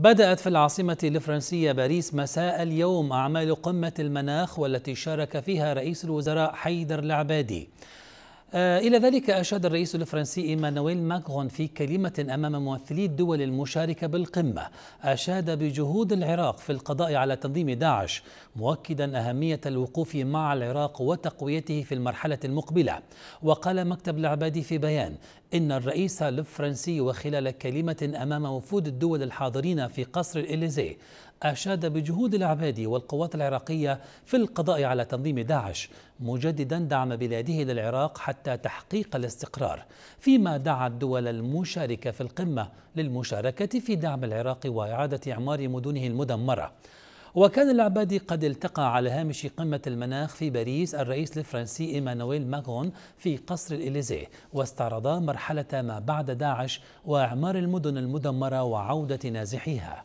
بدأت في العاصمة الفرنسية باريس مساء اليوم أعمال قمة المناخ والتي شارك فيها رئيس الوزراء حيدر العبادي آه، إلى ذلك أشاد الرئيس الفرنسي إيمانويل ماكرون في كلمة أمام ممثلي الدول المشاركة بالقمة أشاد بجهود العراق في القضاء على تنظيم داعش مؤكدا أهمية الوقوف مع العراق وتقويته في المرحلة المقبلة وقال مكتب العبادي في بيان إن الرئيس الفرنسي وخلال كلمة أمام وفود الدول الحاضرين في قصر الإليزيه أشاد بجهود العبادي والقوات العراقية في القضاء على تنظيم داعش مجددا دعم بلاده للعراق حتى تحقيق الاستقرار فيما دعا الدول المشاركة في القمة للمشاركة في دعم العراق وإعادة إعمار مدنه المدمرة وكان العبادي قد التقى على هامش قمة المناخ في باريس الرئيس الفرنسي إيمانويل ماكرون في قصر الإليزيه واستعرضا مرحلة ما بعد داعش وإعمار المدن المدمرة وعودة نازحيها